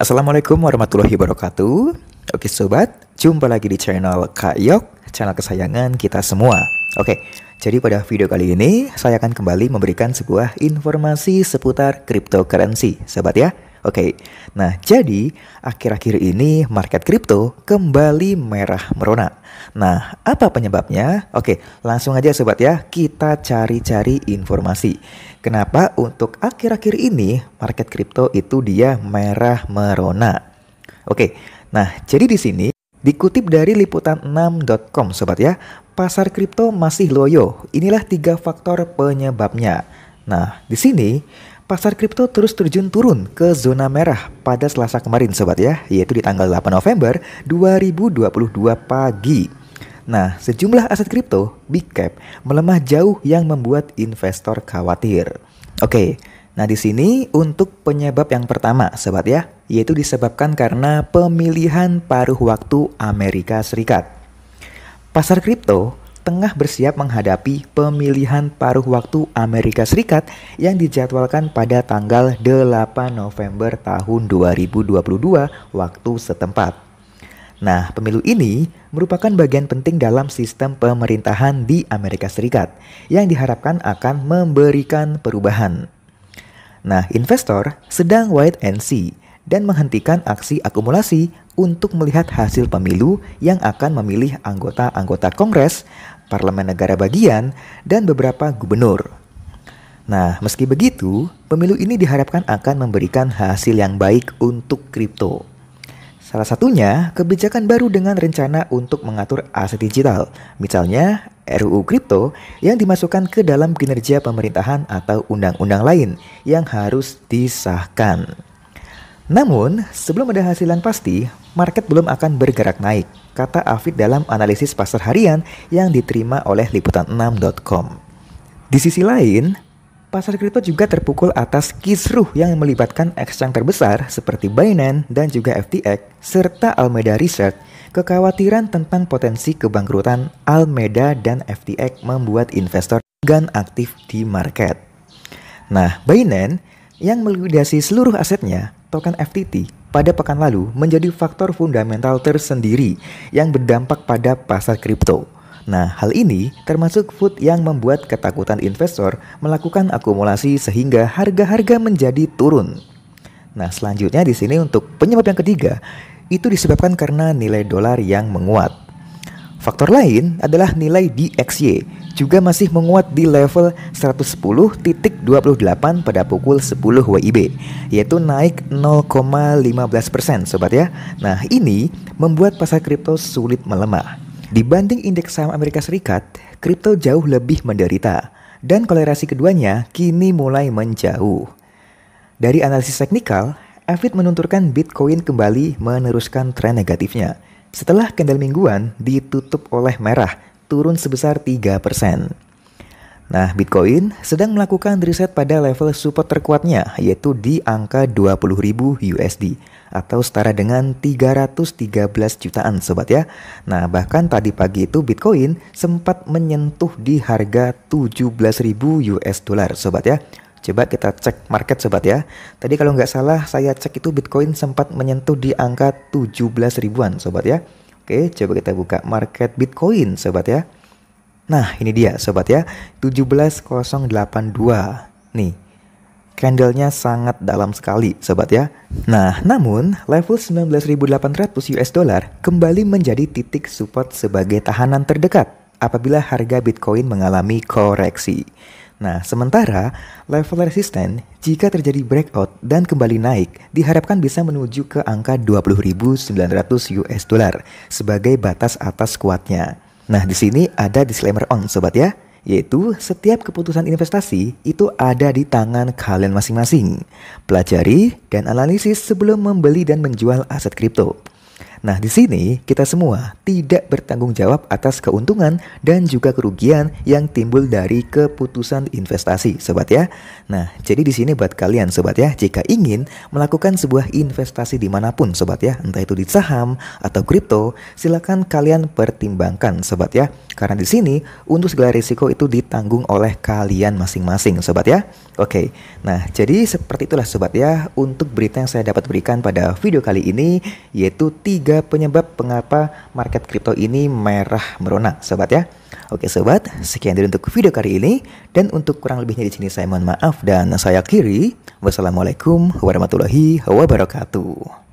Assalamualaikum warahmatullahi wabarakatuh. Oke sobat, jumpa lagi di channel Kak Yok, channel kesayangan kita semua. Oke, jadi pada video kali ini saya akan kembali memberikan sebuah informasi seputar cryptocurrency, sobat ya. Oke, okay. nah jadi akhir-akhir ini market kripto kembali merah merona. Nah, apa penyebabnya? Oke, okay, langsung aja sobat ya, kita cari-cari informasi. Kenapa untuk akhir-akhir ini market kripto itu dia merah merona? Oke, okay. nah jadi di sini Dikutip dari liputan6.com sobat ya, pasar kripto masih loyo. Inilah tiga faktor penyebabnya. Nah, di sini Pasar kripto terus terjun turun ke zona merah pada Selasa kemarin sobat ya, yaitu di tanggal 8 November 2022 pagi. Nah, sejumlah aset kripto, big cap, melemah jauh yang membuat investor khawatir. Oke, nah di sini untuk penyebab yang pertama sobat ya, yaitu disebabkan karena pemilihan paruh waktu Amerika Serikat. Pasar kripto tengah bersiap menghadapi pemilihan paruh waktu Amerika Serikat yang dijadwalkan pada tanggal 8 November tahun 2022 waktu setempat. Nah, pemilu ini merupakan bagian penting dalam sistem pemerintahan di Amerika Serikat yang diharapkan akan memberikan perubahan. Nah, investor sedang wait and see dan menghentikan aksi akumulasi untuk melihat hasil pemilu yang akan memilih anggota-anggota Kongres, Parlemen Negara Bagian, dan beberapa gubernur. Nah, meski begitu, pemilu ini diharapkan akan memberikan hasil yang baik untuk kripto. Salah satunya, kebijakan baru dengan rencana untuk mengatur aset digital, misalnya RUU Kripto yang dimasukkan ke dalam kinerja pemerintahan atau undang-undang lain yang harus disahkan. Namun, sebelum ada hasil yang pasti, market belum akan bergerak naik, kata Afid dalam analisis pasar harian yang diterima oleh liputan6.com. Di sisi lain, pasar kripto juga terpukul atas kisruh yang melibatkan exchange terbesar seperti Binance dan juga FTX serta Almeda Research. Kekhawatiran tentang potensi kebangkrutan Almeda dan FTX membuat investor gan aktif di market. Nah, Binance yang meludasi seluruh asetnya token FTT pada pekan lalu menjadi faktor fundamental tersendiri yang berdampak pada pasar kripto. Nah, hal ini termasuk food yang membuat ketakutan investor melakukan akumulasi sehingga harga-harga menjadi turun. Nah, selanjutnya di sini untuk penyebab yang ketiga itu disebabkan karena nilai dolar yang menguat. Faktor lain adalah nilai DXY juga masih menguat di level 110.28 pada pukul 10 WIB, yaitu naik 0,15% sobat ya. Nah, ini membuat pasar kripto sulit melemah. Dibanding indeks saham Amerika Serikat, kripto jauh lebih menderita dan kolerasi keduanya kini mulai menjauh. Dari analisis teknikal, Avid menunturkan Bitcoin kembali meneruskan tren negatifnya setelah kendal mingguan ditutup oleh merah, turun sebesar 3%. Nah, Bitcoin sedang melakukan riset pada level support terkuatnya, yaitu di angka 20.000 USD atau setara dengan 313 jutaan sobat ya. Nah, bahkan tadi pagi itu Bitcoin sempat menyentuh di harga 17.000 US dollar sobat ya. Coba kita cek market sobat ya. Tadi kalau nggak salah saya cek itu Bitcoin sempat menyentuh di angka 17 ribuan sobat ya. Oke, coba kita buka market Bitcoin sobat ya. Nah, ini dia sobat ya. 17082. Nih. Candlenya sangat dalam sekali sobat ya. Nah, namun level 19.800 US dollar kembali menjadi titik support sebagai tahanan terdekat apabila harga Bitcoin mengalami koreksi. Nah, sementara level resisten jika terjadi breakout dan kembali naik diharapkan bisa menuju ke angka 20.900 US dollar sebagai batas atas kuatnya. Nah, di sini ada disclaimer on sobat ya, yaitu setiap keputusan investasi itu ada di tangan kalian masing-masing. Pelajari dan analisis sebelum membeli dan menjual aset kripto. Nah, di sini kita semua tidak bertanggung jawab atas keuntungan dan juga kerugian yang timbul dari keputusan investasi, sobat ya. Nah, jadi di sini buat kalian sobat ya, jika ingin melakukan sebuah investasi dimanapun sobat ya, entah itu di saham atau kripto, silakan kalian pertimbangkan sobat ya. Karena di sini untuk segala risiko itu ditanggung oleh kalian masing-masing sobat ya. Oke, nah jadi seperti itulah sobat ya untuk berita yang saya dapat berikan pada video kali ini yaitu tiga juga penyebab mengapa market kripto ini merah merona, sobat ya. Oke sobat, sekian dari untuk video kali ini dan untuk kurang lebihnya di sini saya mohon maaf dan saya kiri Wassalamualaikum warahmatullahi wabarakatuh.